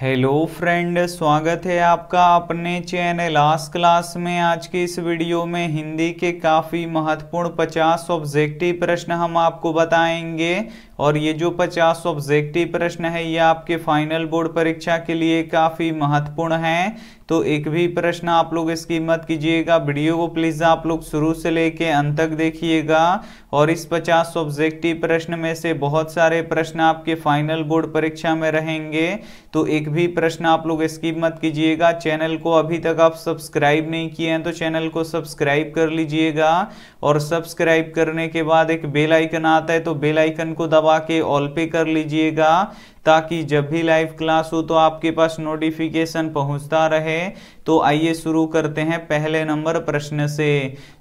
hello friend स्वागत है आपका अपने चैनल आज क्लास में आज की इस वीडियो में हिंदी के काफ़ी महत्वपूर्ण 50 ऑब्जेक्टिव प्रश्न हम आपको बताएंगे और ये जो 50 ऑब्जेक्टिव प्रश्न है ये आपके फाइनल बोर्ड परीक्षा के लिए काफ़ी महत्वपूर्ण हैं तो एक भी प्रश्न आप लोग इसकी मत कीजिएगा वीडियो को प्लीज़ आप लोग शुरू से लेके अंत तक देखिएगा और इस 50 ऑब्जेक्टिव प्रश्न में से बहुत सारे प्रश्न आपके फाइनल बोर्ड परीक्षा में रहेंगे तो एक भी प्रश्न आप लोग इसकी मत कीजिएगा चैनल को अभी तक आप सब्सक्राइब नहीं किए हैं तो चैनल को सब्सक्राइब कर लीजिएगा और सब्सक्राइब करने के बाद एक बेलाइकन आता है तो बेलाइकन को दबा दबा के ऑल पे कर लीजिएगा ताकि जब भी लाइव क्लास हो तो आपके पास नोटिफिकेशन पहुंचता रहे तो आइए शुरू करते हैं पहले नंबर प्रश्न से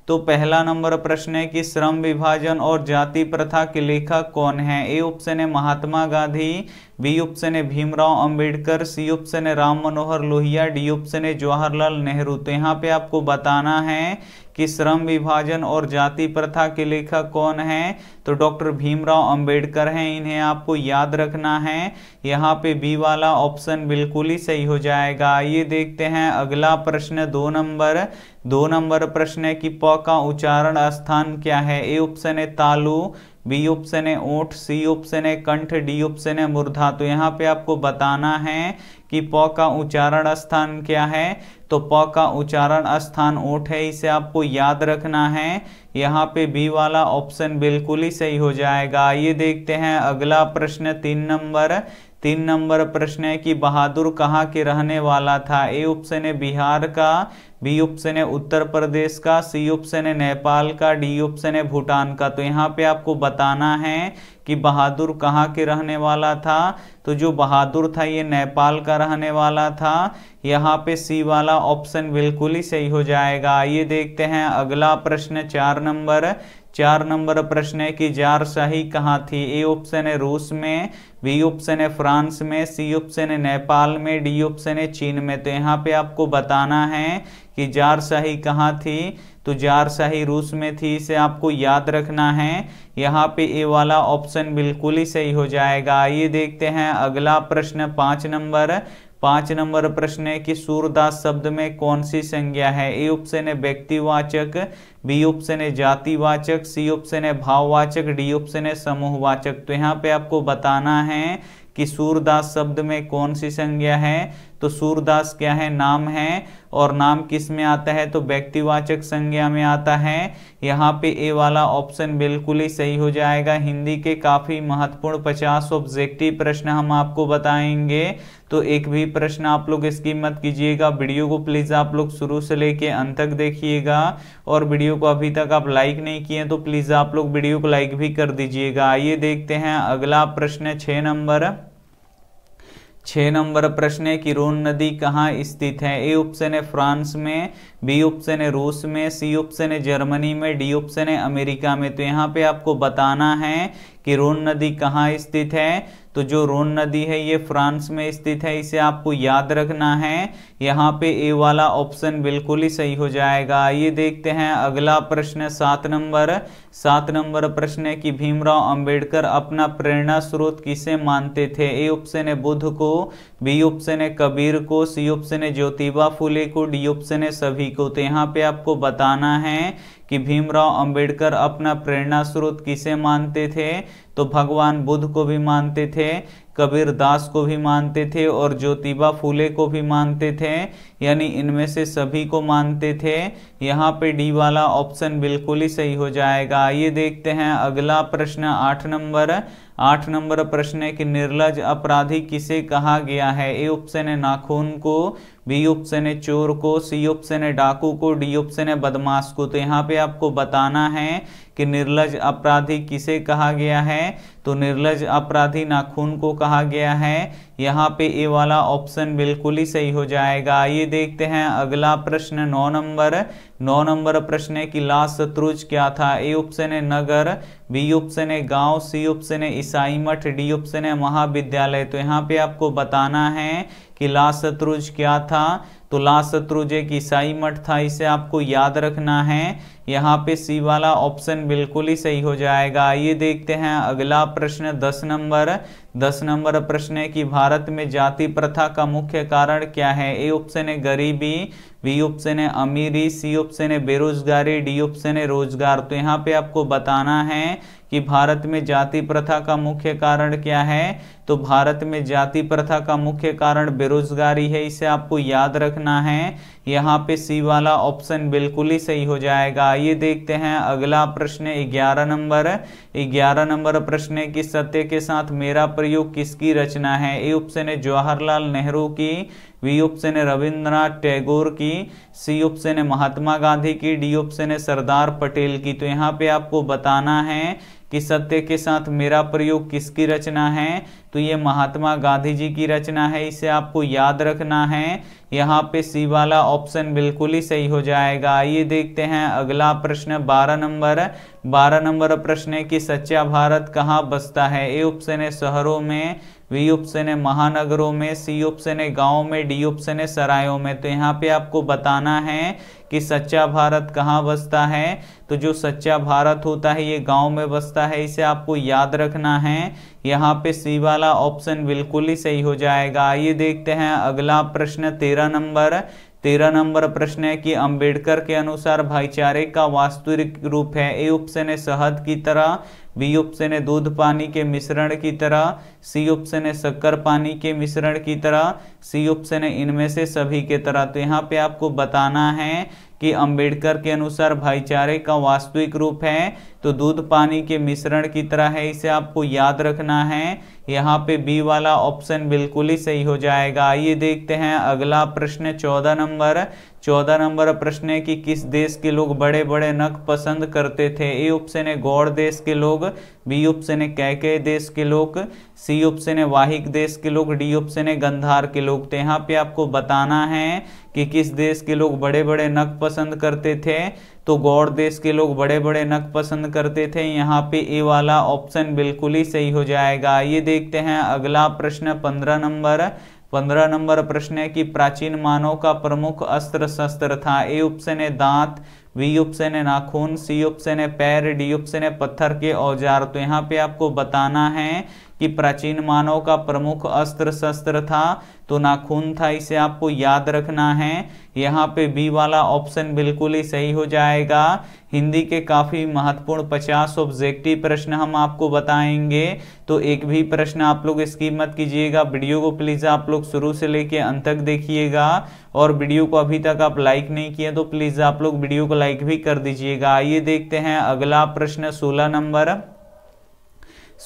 तो पहला नंबर प्रश्न है कि श्रम विभाजन और जाति प्रथा के लेखक कौन है ए ऑप्शन है महात्मा गांधी बी ऑप्शन है भीमराव अंबेडकर सी ऑप्शन है राम मनोहर लोहिया डी ऑप्शन है जवाहरलाल नेहरू तो यहाँ पे आपको बताना है कि श्रम विभाजन और जाति प्रथा के लेखक कौन है तो डॉक्टर भीमराव अंबेडकर हैं इन्हें आपको याद रखना है यहाँ पे बी वाला ऑप्शन बिल्कुल ही सही हो जाएगा ये देखते हैं अगला प्रश्न दो नंबर दो नंबर प्रश्न है कि प का उच्चारण स्थान क्या है ए ऑप्शन है तालु बी ऑप्शन है ओठ सी ऑप्शन है कंठ डी ऑप्शन है मुर्धा तो यहाँ पे आपको बताना है कि प का उच्चारण स्थान क्या है तो प का उच्चारण स्थान ओठ है इसे आपको याद रखना है यहाँ पे बी वाला ऑप्शन बिल्कुल ही सही हो जाएगा ये देखते हैं अगला प्रश्न तीन नंबर तीन नंबर प्रश्न है कि बहादुर कहाँ के रहने वाला था ए ऑप्शन है बिहार का बी ऑप्शन है उत्तर प्रदेश का सी ऑप्शन है नेपाल का डी ऑप्शन है भूटान का तो यहाँ पे आपको बताना है कि बहादुर कहाँ के रहने वाला था तो जो बहादुर था ये नेपाल का रहने वाला था यहाँ पे सी वाला ऑप्शन बिल्कुल ही सही हो जाएगा ये देखते हैं अगला प्रश्न चार नंबर चार नंबर प्रश्न है कि जारशाही कहाँ थी ए ऑप्शन है रूस में बी ऑप्शन है फ्रांस में सी ऑप्शन है नेपाल में डी ऑप्शन है चीन में तो यहाँ पे आपको बताना है कि जारशाही कहाँ थी तो जारशाही रूस में थी इसे आपको याद रखना है यहाँ पे ए वाला ऑप्शन बिल्कुल ही सही हो जाएगा आइए देखते हैं अगला प्रश्न पाँच नंबर पांच नंबर प्रश्न है कि सूरदास शब्द में कौन सी संज्ञा है ए ऑप्शन है व्यक्तिवाचक बी ऑप्शन है जातिवाचक सी ऑप्शन है भाववाचक डी ऑप्शन है समूहवाचक तो यहाँ पे आपको बताना है कि सूरदास शब्द में कौन सी संज्ञा है तो सूरदास क्या है नाम है और नाम किस में आता है तो व्यक्तिवाचक संज्ञा में आता है यहाँ पे ए वाला ऑप्शन बिल्कुल ही सही हो जाएगा हिंदी के काफ़ी महत्वपूर्ण पचास ऑब्जेक्टिव प्रश्न हम आपको बताएंगे तो एक भी प्रश्न आप लोग इसकी मत कीजिएगा वीडियो को प्लीज़ आप लोग शुरू से लेके अंत तक देखिएगा और वीडियो को अभी तक आप लाइक नहीं किए तो प्लीज़ आप लोग वीडियो को लाइक भी कर दीजिएगा आइए देखते हैं अगला प्रश्न छः नंबर छः नंबर प्रश्न है कि रोन नदी कहाँ स्थित है ए ऑप्शन है फ्रांस में बी ऑप्शन है रूस में सी ऑप्शन है जर्मनी में डी ऑप्शन है अमेरिका में तो यहाँ पे आपको बताना है कि रोन नदी कहाँ स्थित है तो जो रोन नदी है ये फ्रांस में स्थित है इसे आपको याद रखना है यहाँ पे ए वाला ऑप्शन बिल्कुल ही सही हो जाएगा ये देखते हैं अगला प्रश्न सात नंबर सात नंबर प्रश्न है कि भीमराव अंबेडकर अपना प्रेरणा स्रोत किसे मानते थे ए ऑप्शन है बुद्ध को बी ऑप्शन है कबीर को सी ऑप्शन है ज्योतिबा फुले को डी ऑप्शन है सभी को तो यहाँ पे आपको बताना है कि भीमराव अंबेडकर अपना प्रेरणा स्रोत किसे मानते थे तो भगवान बुद्ध को भी मानते थे कबीर दास को भी मानते थे और ज्योतिबा फूले को भी मानते थे यानी इनमें से सभी को मानते थे यहाँ पे डी वाला ऑप्शन बिल्कुल ही सही हो जाएगा आइए देखते हैं अगला प्रश्न आठ नंबर आठ नंबर प्रश्न है कि निर्लज अपराधी किसे कहा गया है ए ऑप्शन है नाखून को बी ऑप्शन है चोर को सी ऑप्शन है डाकू को डी ऑप्शन है बदमाश को तो यहाँ पे आपको बताना है कि निर्लज अपराधी किसे कहा गया है तो निर्लज अपराधी नाखून को कहा गया है यहाँ पे ये वाला ऑप्शन बिल्कुल ही सही हो जाएगा आइए देखते हैं अगला प्रश्न नौ नंबर नौ नंबर प्रश्न है कि लास्ट शत्रुज क्या था ए ऑप्शन है नगर बी ऑप्शन है गांव सी ऑप्शन है ईसाई मठ डी ऑप्शन है महाविद्यालय तो यहाँ पे आपको बताना है कि ला शत्रुज क्या था तो ला शत्रुज एक ईसाई मठ था इसे आपको याद रखना है यहाँ पे सी वाला ऑप्शन बिल्कुल ही सही हो जाएगा आइए देखते हैं अगला प्रश्न दस नंबर दस नंबर प्रश्न है कि भारत में जाति प्रथा का मुख्य कारण क्या है ए ऑप्शन है गरीबी बी ऑप्शन है अमीरी सी ऑप्शन है बेरोजगारी डी ऑप्शन है रोजगार तो यहाँ पे आपको बताना है कि भारत में जाति प्रथा का मुख्य कारण क्या है तो भारत में जाति प्रथा का मुख्य कारण बेरोजगारी है इसे आपको याद रखना है यहाँ पे सी वाला ऑप्शन बिल्कुल ही सही हो जाएगा आइए देखते हैं अगला प्रश्न ग्यारह नंबर ग्यारह नंबर प्रश्न है कि सत्य के साथ मेरा प्रयोग किसकी रचना है ए ऑप्शन है जवाहरलाल नेहरू की बी ऑप्शन है रविंद्रनाथ टैगोर की सी ऑप्शन है महात्मा गांधी की डी ऑप्शन है सरदार पटेल की तो यहाँ पे आपको बताना है कि सत्य के साथ मेरा प्रयोग किसकी रचना है तो ये महात्मा गांधी जी की रचना है इसे आपको याद रखना है यहाँ पे सी वाला ऑप्शन बिल्कुल ही सही हो जाएगा आइए देखते हैं अगला प्रश्न 12 नंबर 12 नंबर प्रश्न है कि सच्चा भारत कहाँ बसता है ए ऑप्शन है शहरों में वी ऑप्शन है महानगरों में सी ऑप्शन है गाँव में डी ऑप्शन है सरायों में तो यहाँ पे आपको बताना है कि सच्चा भारत कहाँ बसता है तो जो सच्चा भारत होता है ये गांव में बसता है इसे आपको याद रखना है यहाँ पे सी वाला ऑप्शन बिल्कुल ही सही हो जाएगा आइए देखते हैं अगला प्रश्न तेरह नंबर तेरह नंबर प्रश्न है कि अंबेडकर के अनुसार भाईचारे का वास्तविक रूप है ए ऑप्शन है शहद की तरह बी ऑप्शन है दूध पानी के मिश्रण की तरह सी ऑप्शन है शक्कर पानी के मिश्रण की तरह सी ऑप्शन है इनमें से सभी के तरह तो यहाँ पे आपको बताना है कि अंबेडकर के अनुसार भाईचारे का वास्तविक रूप है तो दूध पानी के मिश्रण की तरह है इसे आपको याद रखना है यहाँ पे बी वाला ऑप्शन बिल्कुल ही सही हो जाएगा आइए देखते हैं अगला प्रश्न चौदह नंबर चौदह नंबर प्रश्न है कि किस देश के लोग बड़े बड़े नख पसंद करते थे ए ऑप्शन है गौड़ देश के लोग बी ऑप्शन है कैके देश के लोग सी ऑप्शन है वाहिक देश के लोग डी ऑप्शन है गंधार के लोग तो यहाँ पे आपको बताना है कि किस देश के लोग बड़े बड़े नख पसंद करते थे तो गौड़ देश के लोग बड़े बड़े नक पसंद करते थे यहाँ पे ए वाला ऑप्शन बिल्कुल ही सही हो जाएगा ये देखते हैं अगला प्रश्न पंद्रह नंबर पंद्रह नंबर प्रश्न है कि प्राचीन मानव का प्रमुख अस्त्र शस्त्र था ए ऑप्शन है दांत वी ऑप्शन है नाखून सी ऑप्शन है पैर डी ऑप्शन है पत्थर के औजार तो यहाँ पे आपको बताना है कि प्राचीन मानव का प्रमुख अस्त्र शस्त्र था तो नाखून था इसे आपको याद रखना है यहाँ पे बी वाला ऑप्शन बिल्कुल ही सही हो जाएगा हिंदी के काफ़ी महत्वपूर्ण 50 ऑब्जेक्टिव प्रश्न हम आपको बताएंगे तो एक भी प्रश्न आप लोग इसकी मत कीजिएगा वीडियो को प्लीज़ आप लोग शुरू से लेके अंत तक देखिएगा और वीडियो को अभी तक आप लाइक नहीं किया तो प्लीज़ आप लोग वीडियो को लाइक भी कर दीजिएगा आइए देखते हैं अगला प्रश्न सोलह नंबर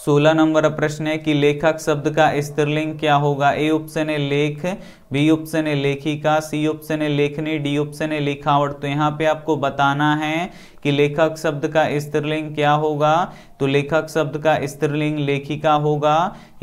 सोलह नंबर प्रश्न है कि लेखक शब्द का स्त्रीलिंग क्या होगा ए ऑप्शन है लेख बी ऑप्शन है लेखिका सी ऑप्शन है लेखनी डी ऑप्शन है लिखावट तो यहाँ पे आपको बताना है कि लेखक शब्द का स्त्रीलिंग क्या होगा तो लेखक शब्द का स्त्रीलिंग लेखिका होगा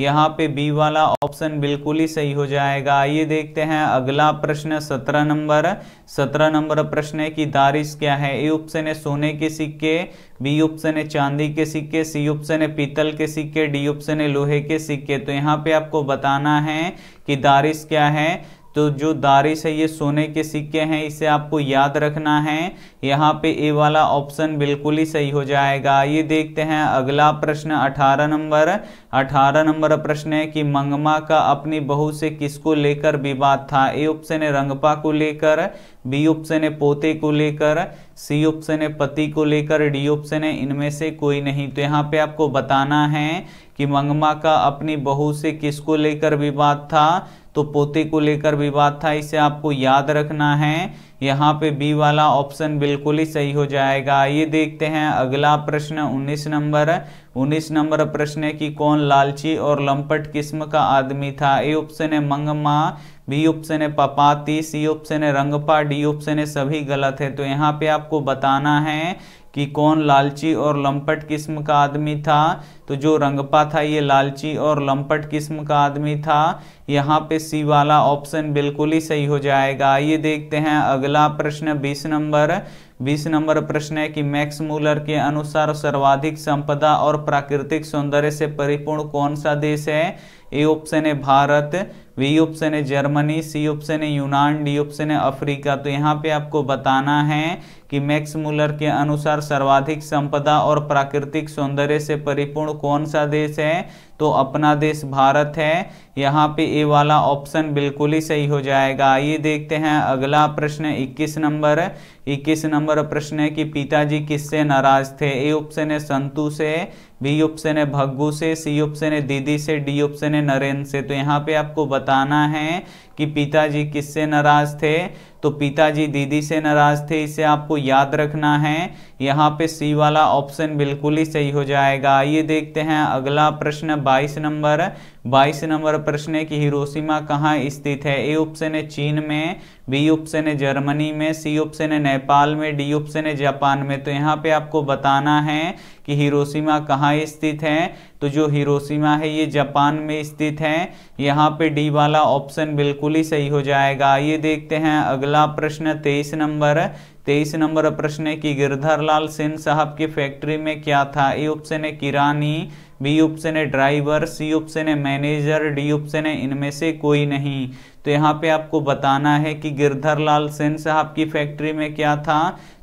यहाँ पे बी वाला ऑप्शन बिल्कुल ही सही हो जाएगा आइए देखते हैं अगला प्रश्न सत्रह नंबर सत्रह नंबर प्रश्न है कि दारिश क्या है ए ऑप्शन है सोने के सिक्के बी ऑप्शन है चांदी के सिक्के सी ऑप्शन है पीतल के सिक्के डी ऑप्शन है लोहे के सिक्के तो यहाँ पे आपको बताना है कि दारिश क्या है तो जो दारिश है ये सोने के सिक्के हैं इसे आपको याद रखना है यहाँ पे ए वाला ऑप्शन बिल्कुल ही सही हो जाएगा ये देखते हैं अगला प्रश्न 18 नंबर 18 नंबर प्रश्न है कि मंगमा का अपनी बहू से किसको लेकर विवाद था ए ऑप्शन है रंगपा को लेकर बी ऑप्शन है पोते को लेकर सी ऑप्शन है पति को लेकर डी ऑप्शन है इनमें से कोई नहीं तो यहाँ पे आपको बताना है कि मंगमा का अपनी बहू से किसको लेकर विवाद था तो पोते को लेकर विवाद था इसे आपको याद रखना है यहाँ पे बी वाला ऑप्शन बिल्कुल ही सही हो जाएगा ये देखते हैं अगला प्रश्न 19 नंबर 19 नंबर प्रश्न है कि कौन लालची और लंपट किस्म का आदमी था ए ऑप्शन है मंगमा बी ऑप्शन है पपाती सी ऑप्शन है रंगपा डी ऑप्शन है सभी गलत है तो यहाँ पे आपको बताना है कि कौन लालची और लंपट किस्म का आदमी था तो जो रंगपा था ये लालची और लंपट किस्म का आदमी था यहाँ पे सी वाला ऑप्शन बिल्कुल ही सही हो जाएगा आइए देखते हैं अगला प्रश्न बीस नंबर बीस नंबर प्रश्न है कि मैक्स मूलर के अनुसार सर्वाधिक संपदा और प्राकृतिक सौंदर्य से परिपूर्ण कौन सा देश है ए ऑप्शन है भारत बी ऑप्शन है जर्मनी सी ऑप्शन है यूनान डी ऑप्शन है अफ्रीका तो यहाँ पे आपको बताना है कि मैक्स मूलर के अनुसार सर्वाधिक संपदा और प्राकृतिक सौंदर्य से परिपूर्ण कौन सा देश है तो अपना देश भारत है यहाँ पे ए वाला ऑप्शन बिल्कुल ही सही हो जाएगा आइए देखते हैं अगला प्रश्न 21 नंबर 21 नंबर प्रश्न है कि पिताजी किससे नाराज थे ए ऑप्शन है संतु से बी ऑप्शन है भग्गू से सी ऑप्शन है दीदी से डी ऑप्शन है नरेंद्र से तो यहाँ पे आपको बताना है कि पिताजी किससे नाराज थे तो पिताजी दीदी से नाराज थे इसे आपको याद रखना है यहाँ पे सी वाला ऑप्शन बिल्कुल ही सही हो जाएगा आइए देखते हैं अगला प्रश्न 22 नंबर बाईस नंबर प्रश्न है कि हिरोशिमा कहाँ स्थित है ए ऑप्शन है चीन में बी ऑप्शन है जर्मनी में सी ऑप्शन है नेपाल में डी ऑप्शन है जापान में तो यहाँ पे आपको बताना है कि हिरोशिमा कहाँ स्थित है तो जो हिरोशिमा है ये जापान में स्थित है यहाँ पे डी वाला ऑप्शन बिल्कुल ही सही हो जाएगा ये देखते हैं अगला प्रश्न तेईस नंबर तेईस नंबर प्रश्न है कि गिरधर लाल सिंह साहब की फैक्ट्री में क्या था ए ऑप्शन है किरानी बी ऑप्शन है ड्राइवर सी ऑप्शन है मैनेजर डी ऑप्शन है इनमें से कोई नहीं तो यहाँ पे आपको बताना है कि गिरधर लाल सेन साहब की फैक्ट्री में क्या था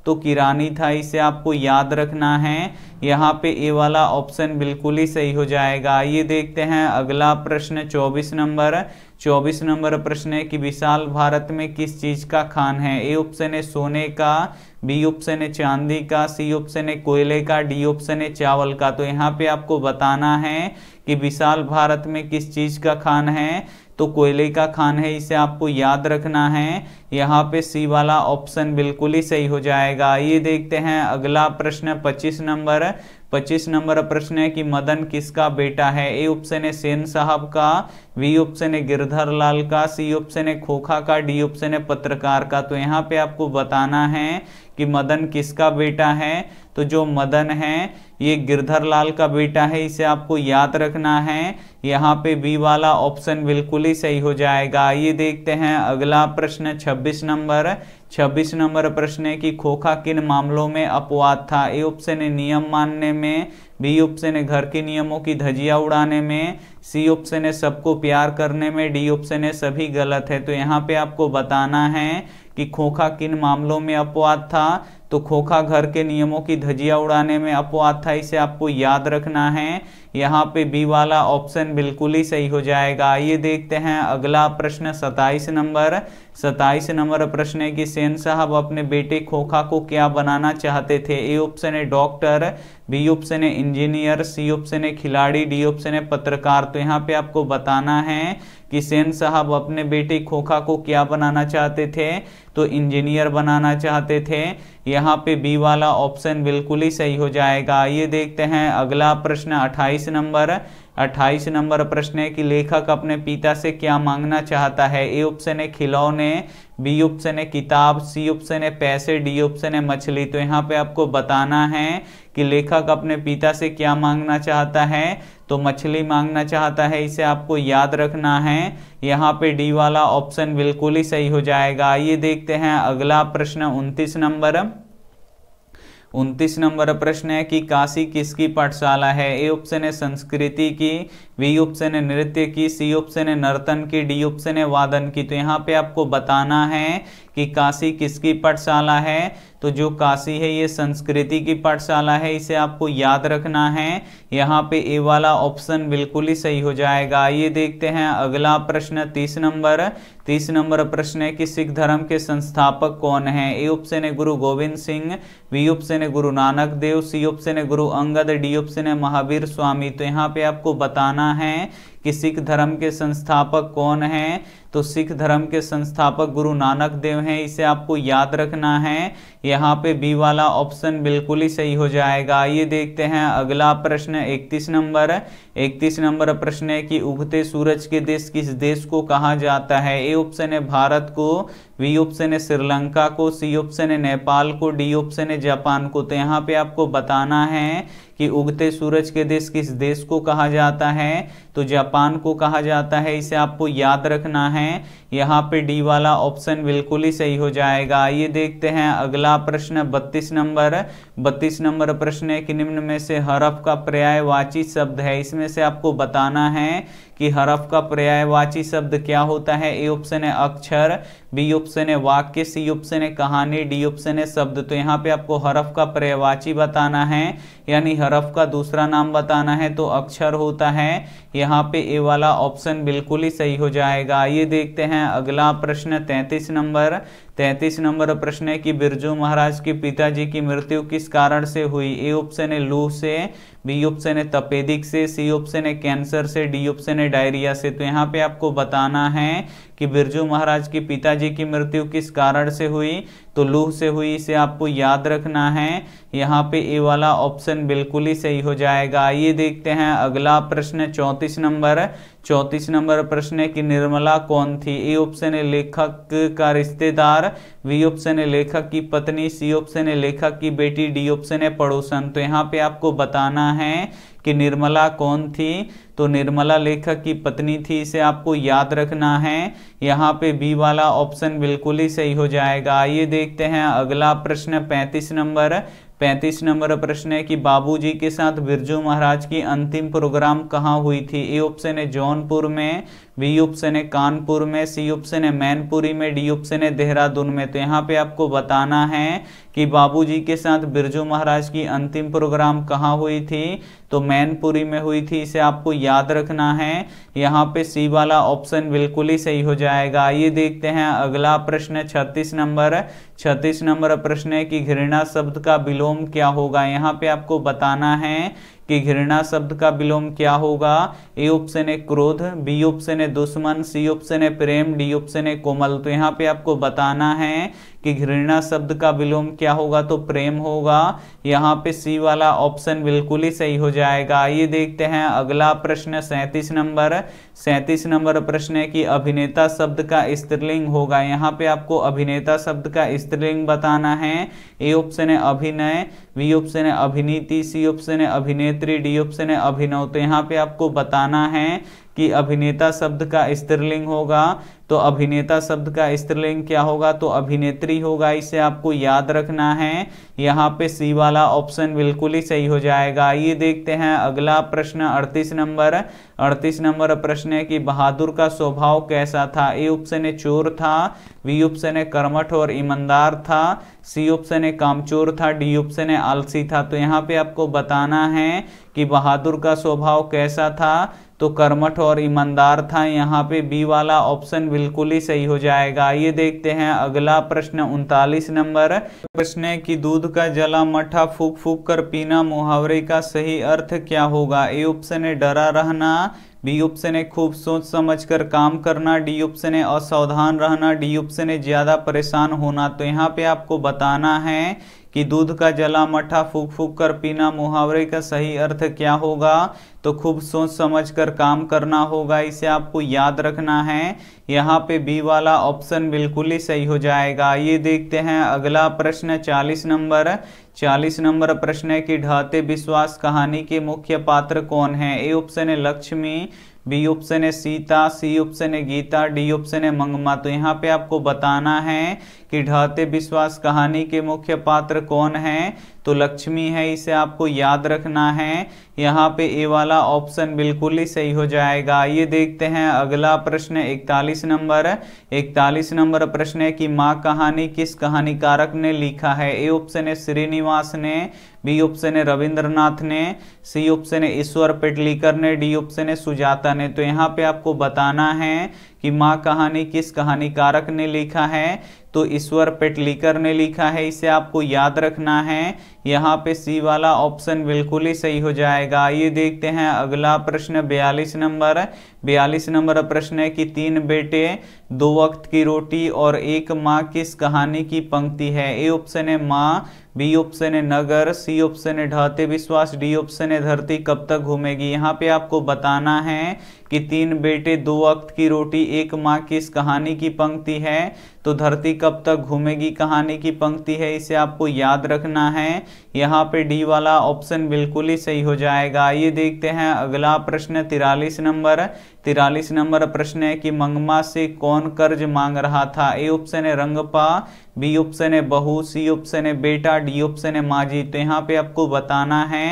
तो किरानी था इसे आपको याद रखना है यहाँ पे ये वाला ऑप्शन बिल्कुल ही सही हो जाएगा आइए देखते हैं अगला प्रश्न 24 नंबर 24 नंबर प्रश्न है कि विशाल भारत में किस चीज़ का खान है ए ऑप्शन है सोने का बी ऑप्शन है चांदी का सी ऑप्शन है कोयले का डी ऑप्शन है चावल का तो यहाँ पे आपको बताना है कि विशाल भारत में किस चीज़ का खान है तो कोयले का खान है इसे आपको याद रखना है यहाँ पे सी वाला ऑप्शन बिल्कुल ही सही हो जाएगा ये देखते हैं अगला प्रश्न 25 नंबर पच्चीस नंबर प्रश्न है कि मदन किसका बेटा है ए ऑप्शन है सेन साहब का वी ऑप्शन है गिरधर लाल का सी ऑप्शन है खोखा का डी ऑप्शन है पत्रकार का तो यहाँ पे आपको बताना है कि मदन किसका बेटा है तो जो मदन है ये गिरधर लाल का बेटा है इसे आपको याद रखना है यहाँ पे बी वाला ऑप्शन बिल्कुल ही सही हो जाएगा ये देखते हैं अगला प्रश्न 26 नंबर छब्बीस नंबर प्रश्न है कि खोखा किन मामलों में अपवाद था ए ऑप्शन है नियम मानने में बी ऑप्शन है घर के नियमों की धजिया उड़ाने में सी ऑप्शन है सबको प्यार करने में डी ऑप्शन है सभी गलत है तो यहाँ पे आपको बताना है कि खोखा किन मामलों में अपवाद था तो खोखा घर के नियमों की धजिया उड़ाने में अपो था इसे आपको याद रखना है यहाँ पे बी वाला ऑप्शन बिल्कुल ही सही हो जाएगा आइए देखते हैं अगला प्रश्न 27 नंबर 27 नंबर प्रश्न है कि सेन साहब अपने बेटे खोखा को क्या बनाना चाहते थे ए ऑप्शन है डॉक्टर बी ऑप्शन है इंजीनियर सी ऑप्शन है खिलाड़ी डी ऑप्शन है पत्रकार तो यहाँ पे आपको बताना है कि सेन साहब अपने बेटे खोखा को क्या बनाना चाहते थे तो इंजीनियर बनाना चाहते थे यहाँ पे बी वाला ऑप्शन बिल्कुल ही सही हो जाएगा ये देखते हैं अगला प्रश्न 28 नंबर 28 नंबर प्रश्न है कि लेखक अपने पिता से क्या मांगना चाहता है ए ऑप्शन है खिलौने बी ऑप्शन है किताब सी ऑप्शन है पैसे डी ऑप्शन है मछली तो यहाँ पे आपको बताना है कि लेखक अपने पिता से क्या मांगना चाहता है तो मछली मांगना चाहता है इसे आपको याद रखना है यहाँ पे डी वाला ऑप्शन बिल्कुल ही सही हो जाएगा आइए देखते हैं अगला प्रश्न उन्तीस नंबर उन्तीस नंबर प्रश्न है कि काशी किसकी पाठशाला है ए ऑप्शन है संस्कृति की बी ऑप्शन है नृत्य की सी ऑप्शन है नर्तन की डी ऑप्शन है वादन की तो यहाँ पे आपको बताना है कि काशी किसकी पाठशाला है तो जो काशी है ये संस्कृति की पाठशाला है इसे आपको याद रखना है यहाँ पे ए वाला ऑप्शन बिल्कुल ही सही हो जाएगा ये देखते हैं अगला प्रश्न तीस नंबर तीस नंबर प्रश्न है कि सिख धर्म के संस्थापक कौन है ए ऑप्शन है गुरु गोविंद सिंह बी ऑप्शन है गुरु नानक देव सी ऑप्शन है गुरु अंगद डी ऑप्शन है महावीर स्वामी तो यहाँ पे आपको बताना है कि सिख धर्म के संस्थापक कौन हैं तो सिख धर्म के संस्थापक गुरु नानक देव हैं इसे आपको याद रखना है यहाँ पे बी वाला ऑप्शन बिल्कुल ही सही हो जाएगा आइए देखते हैं अगला प्रश्न 31 नंबर 31 नंबर प्रश्न है कि उगते सूरज के देश किस देश को कहा जाता है ए ऑप्शन है भारत को बी ऑप्शन है श्रीलंका को सी ऑप्शन है नेपाल को डी ऑप्शन है जापान को तो यहाँ पे आपको बताना है कि उगते सूरज के देश किस देश को कहा जाता है तो जापान को कहा जाता है इसे आपको याद रखना है यहाँ पे डी वाला ऑप्शन बिल्कुल ही सही हो जाएगा आइए देखते हैं अगला प्रश्न 32 नंबर 32 नंबर प्रश्न है कि निम्न में से हरफ का पर्यायवाची शब्द है इसमें से आपको बताना है कि हरफ का पर्यायवाची शब्द क्या होता है ए ऑप्शन है अक्षर बी ऑप्शन है वाक्य सी ऑप्शन है कहानी डी ऑप्शन है शब्द तो यहाँ पे आपको हरफ का पर्यायवाची बताना है यानी हर हरफ का दूसरा नाम बताना है तो अक्षर होता है यहाँ पे ए वाला ऑप्शन बिल्कुल ही सही हो जाएगा ये देखते हैं अगला प्रश्न तैतीस नंबर तैतीस नंबर प्रश्न है कि बिरजू महाराज के पिताजी की मृत्यु किस कारण से हुई ए ऑप्शन है लू से बी ऑप्शन है तपेदिक से सी ऑप्शन है कैंसर से डी ऑप्शन है डायरिया से तो यहाँ पे आपको बताना है कि बिरजू महाराज के पिताजी की मृत्यु किस कारण से हुई तो लूह से हुई इसे आपको याद रखना है यहाँ पे ए वाला ऑप्शन बिल्कुल ही सही हो जाएगा आइए देखते हैं अगला प्रश्न चौंतीस नंबर चौंतीस नंबर प्रश्न है कि निर्मला कौन थी ए ऑप्शन है लेखक का रिश्तेदार हमारा वी ऑप्शन है लेखक की पत्नी सी ऑप्शन है लेखक की बेटी डी ऑप्शन है पड़ोसन तो यहाँ पे आपको बताना है कि निर्मला कौन थी तो निर्मला लेखक की पत्नी थी इसे आपको याद रखना है यहाँ पे बी वाला ऑप्शन बिल्कुल ही सही हो जाएगा आइए देखते हैं अगला प्रश्न पैंतीस नंबर पैंतीस नंबर प्रश्न है कि बाबूजी के साथ बिरजू महाराज की अंतिम प्रोग्राम कहाँ हुई थी ए ऑप्शन है जौनपुर में बी ऑप्शन है कानपुर में सी ऑप्शन है मैनपुरी में डी ऑप्शन है देहरादून में तो यहाँ पे आपको बताना है कि बाबूजी के साथ बिरजू महाराज की अंतिम प्रोग्राम कहाँ हुई थी तो मैनपुरी में हुई थी इसे आपको याद रखना है यहाँ पे सी वाला ऑप्शन बिल्कुल ही सही हो जाएगा आइए देखते हैं अगला प्रश्न छत्तीस नंबर छत्तीस नंबर प्रश्न है कि घृणा शब्द का विलोम क्या होगा यहाँ पे आपको बताना है कि घृणा शब्द का विलोम क्या होगा ए ऑप्शन है क्रोध बी ऑप्शन है दुश्मन सी ऑप्शन है प्रेम डी ऑप्शन है कोमल तो यहाँ पे आपको बताना है कि घृणा शब्द का विलोम क्या होगा तो प्रेम होगा यहाँ पे सी वाला ऑप्शन बिल्कुल ही सही हो जाएगा आइए देखते हैं अगला प्रश्न सैतीस नंबर सैतीस नंबर प्रश्न है कि अभिनेता शब्द का स्त्रीलिंग होगा यहाँ पे आपको अभिनेता शब्द का स्त्रीलिंग बताना है ए ऑप्शन है अभिनय बी ऑप्शन है अभिनीति सी ऑप्शन है अभिनेत्री डी ऑप्शन है अभिनव तो यहाँ पे आपको बताना है कि अभिनेता शब्द का स्त्रीलिंग होगा तो अभिनेता शब्द का स्त्रीलिंग क्या होगा तो अभिनेत्री होगा इसे आपको याद रखना है यहाँ पे सी वाला ऑप्शन बिल्कुल ही सही हो जाएगा ये देखते हैं अगला प्रश्न 38 नंबर 38 नंबर प्रश्न है कि बहादुर का स्वभाव कैसा था ए ऑप्शन है चोर था बी ऑप्शन है कर्मठ और ईमानदार था सी ऑप्शन है कामचोर था डी ऑप्शन है आलसी था तो यहाँ पे आपको बताना है कि बहादुर का स्वभाव कैसा था तो कर्मठ और ईमानदार था यहाँ पे बी वाला ऑप्शन बिल्कुल ही सही हो जाएगा ये देखते हैं अगला प्रश्न उनतालीस नंबर प्रश्न है कि दूध का जला मठा फूक फूक कर पीना मुहावरे का सही अर्थ क्या होगा ए ऑप्शन है डरा रहना बी ऑप्शन है खूब सोच समझ कर काम करना डी ऑप्शन है असावधान रहना डी ऑप्शन है ज़्यादा परेशान होना तो यहाँ पे आपको बताना है कि दूध का जला मठा फूक फूक कर पीना मुहावरे का सही अर्थ क्या होगा तो खूब सोच समझ कर काम करना होगा इसे आपको याद रखना है यहाँ पे बी वाला ऑप्शन बिल्कुल ही सही हो जाएगा ये देखते हैं अगला प्रश्न 40 नंबर 40 नंबर प्रश्न है कि ढाते विश्वास कहानी के मुख्य पात्र कौन है ए ऑप्शन है लक्ष्मी बी ऑप्शन है सीता सी ऑप्शन है गीता डी ऑप्शन है मंगमा तो यहाँ पे आपको बताना है कि ढहते विश्वास कहानी के मुख्य पात्र कौन है तो लक्ष्मी है इसे आपको याद रखना है यहाँ पे ए वाला ऑप्शन बिल्कुल ही सही हो जाएगा ये देखते हैं अगला प्रश्न इकतालीस नंबर इकतालीस नंबर प्रश्न है कि माँ कहानी किस कहानीकारक ने लिखा है ए ऑप्शन है श्रीनिवास ने बी ऑप्शन है रविंद्रनाथ ने सी ऑप्शन है ईश्वर पेटलीकर ने डी ऑप्शन है सुजाता ने तो यहाँ पे आपको बताना है कि माँ कहानी किस कहानी कारक ने लिखा है तो ईश्वर पेटलीकर ने लिखा है इसे आपको याद रखना है यहाँ पे सी वाला ऑप्शन बिल्कुल ही सही हो जाएगा ये देखते हैं अगला प्रश्न बयालीस नंबर बयालीस नंबर प्रश्न है कि तीन बेटे दो वक्त की रोटी और एक माँ किस कहानी की पंक्ति है ए ऑप्शन है माँ बी ऑप्शन है नगर सी ऑप्शन है ढहते विश्वास डी ऑप्शन है धरती कब तक घूमेगी यहाँ पे आपको बताना है कि तीन बेटे दो वक्त की रोटी एक माँ किस कहानी की पंक्ति है तो धरती कब तक घूमेगी कहानी की पंक्ति है इसे आपको याद रखना है यहाँ पे डी वाला ऑप्शन बिल्कुल ही सही हो जाएगा ये देखते हैं अगला प्रश्न तिरालीस नंबर तिरालीस नंबर प्रश्न है कि मंगमा से कौन कर्ज मांग रहा था ए ऑप्शन है रंगपा बी ऑप्शन है बहू सी ऑप्शन है बेटा डी ऑप्शन है माजी तो यहाँ पे आपको बताना है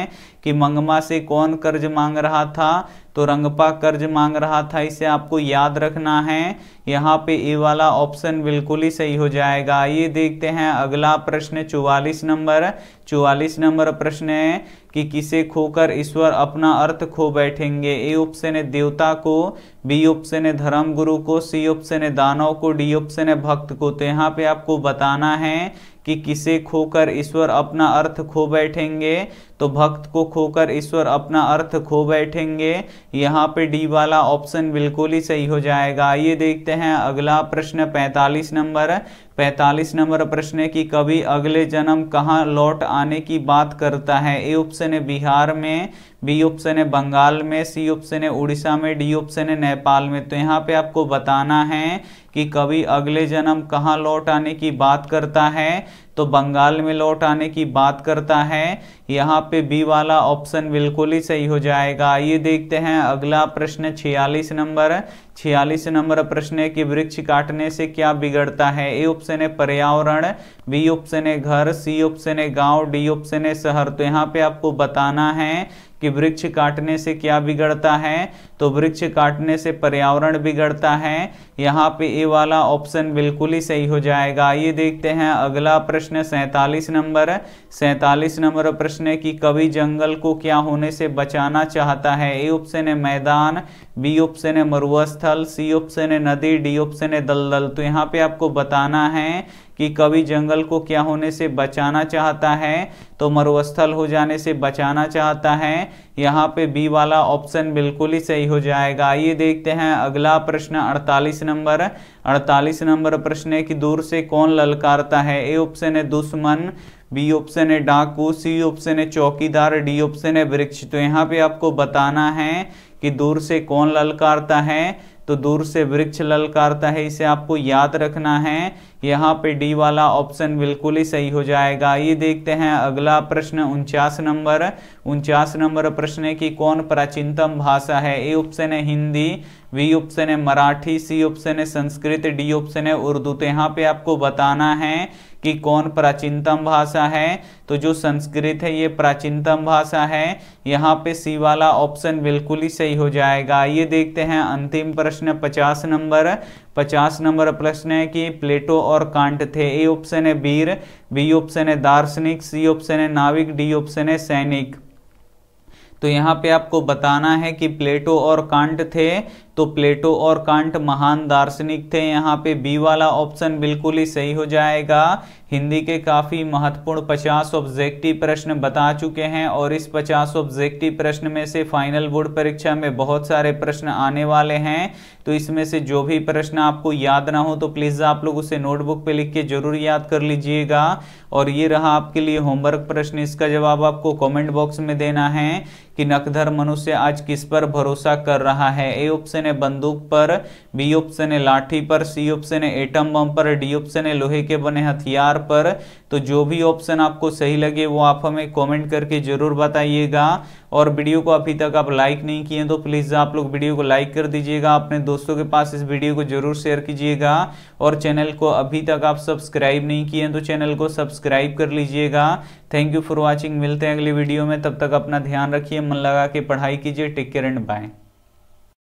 कि मंगमा से कौन कर्ज मांग रहा था तो रंगपा कर्ज मांग रहा था इसे आपको याद रखना है यहाँ पे ये वाला ऑप्शन बिल्कुल ही सही हो जाएगा ये देखते हैं अगला प्रश्न चौवालीस नंबर चौवालीस नंबर प्रश्न है कि किसे खोकर ईश्वर अपना अर्थ खो बैठेंगे ए ऑप्शन है देवता को बी ऑप्शन है धर्म गुरु को सी ऑप्शन है दानव को डी ऑप्शन है भक्त को तो यहाँ पे आपको बताना है कि किसे खोकर ईश्वर अपना अर्थ खो बैठेंगे तो भक्त को खोकर ईश्वर अपना अर्थ खो बैठेंगे यहाँ पे डी वाला ऑप्शन बिल्कुल ही सही हो जाएगा आइए देखते हैं अगला प्रश्न 45 नंबर 45 नंबर प्रश्न है कि कभी अगले जन्म कहाँ लौट आने की बात करता है ए ऑप्शन है बिहार में बी ऑप्शन है बंगाल में सी ऑप्शन है उड़ीसा में डी ऑप्शन है नेपाल में तो यहाँ पे आपको बताना है कि कभी अगले जन्म कहाँ लौट आने की बात करता है तो बंगाल में लौट आने की बात करता है यहाँ पे बी वाला ऑप्शन बिल्कुल ही सही हो जाएगा आइए देखते हैं अगला प्रश्न छियालीस नंबर छियालीस नंबर प्रश्न है कि वृक्ष काटने से क्या बिगड़ता है ए ऑप्शन है पर्यावरण बी ऑप्शन है घर सी ऑप्शन है गांव डी ऑप्शन है शहर तो यहाँ पे आपको बताना है कि वृक्ष काटने से क्या बिगड़ता है तो वृक्ष काटने से पर्यावरण बिगड़ता है यहाँ पे ये वाला ऑप्शन बिल्कुल ही सही हो जाएगा ये देखते हैं अगला प्रश्न सैतालीस नंबर सैतालीस नंबर प्रश्न है कि कवि जंगल को क्या होने से बचाना चाहता है ए ऑप्शन है मैदान बी ऑप्शन है मरुस्थल सी ऑप्शन है नदी डी ऑप्शन है दलदल तो यहाँ पे आपको बताना है कि कवि जंगल को क्या होने से बचाना चाहता है तो मरुस्थल हो जाने से बचाना चाहता है यहाँ पे बी वाला ऑप्शन बिल्कुल ही सही हो जाएगा आइए देखते हैं अगला प्रश्न 48 नंबर 48 नंबर प्रश्न है कि दूर से कौन ललकारता है ए ऑप्शन है दुश्मन बी ऑप्शन है डाकू सी ऑप्शन है चौकीदार डी ऑप्शन है वृक्ष तो यहाँ पे आपको बताना है कि दूर से कौन ललकारता है तो दूर से वृक्ष ललकारता है इसे आपको याद रखना है यहाँ पे डी वाला ऑप्शन बिल्कुल ही सही हो जाएगा ये देखते हैं अगला प्रश्न उनचास नंबर उनचास नंबर प्रश्न है कि कौन प्राचीनतम भाषा है ए ऑप्शन है हिंदी वी ऑप्शन है मराठी सी ऑप्शन है संस्कृत डी ऑप्शन है उर्दू तो यहाँ पे आपको बताना है कि कौन प्राचीनतम भाषा है तो जो संस्कृत है ये प्राचीनतम भाषा है यहाँ पे सी वाला ऑप्शन बिल्कुल ही सही हो जाएगा ये देखते हैं अंतिम प्रश्न पचास नंबर पचास नंबर प्रश्न है कि प्लेटो और कांट थे ए ऑप्शन है वीर बी ऑप्शन है दार्शनिक सी ऑप्शन है नाविक डी ऑप्शन है सैनिक तो यहाँ पे आपको बताना है कि प्लेटो और कांट थे तो प्लेटो और कांट महान दार्शनिक थे यहाँ पे बी वाला ऑप्शन बिल्कुल ही सही हो जाएगा हिंदी के काफ़ी महत्वपूर्ण 50 ऑब्जेक्टिव प्रश्न बता चुके हैं और इस 50 ऑब्जेक्टिव प्रश्न में से फाइनल बोर्ड परीक्षा में बहुत सारे प्रश्न आने वाले हैं तो इसमें से जो भी प्रश्न आपको याद ना हो तो प्लीज़ आप लोग उसे नोटबुक पे लिख के जरूर याद कर लीजिएगा और ये रहा आपके लिए होमवर्क प्रश्न इसका जवाब आपको कॉमेंट बॉक्स में देना है कि नकधर मनुष्य आज किस पर भरोसा कर रहा है ए ऑप्शन है बंदूक पर बी ऑप्शन है लाठी पर सी ऑप्शन है एटम बम पर डी ऑप्शन है लोहे के बने हथियार पर तो जो भी ऑप्शन आपको सही लगे वो आप हमें कमेंट करके जरूर बताइएगा और वीडियो को अभी तक आप लाइक नहीं किए तो प्लीज़ आप लोग वीडियो को लाइक कर दीजिएगा अपने दोस्तों के पास इस वीडियो को जरूर शेयर कीजिएगा और चैनल को अभी तक आप सब्सक्राइब नहीं किए तो चैनल को सब्सक्राइब कर लीजिएगा थैंक यू फॉर वॉचिंग मिलते हैं अगली वीडियो में तब तक अपना ध्यान रखिए मन लगा के पढ़ाई कीजिए टेक केयर एंड बाय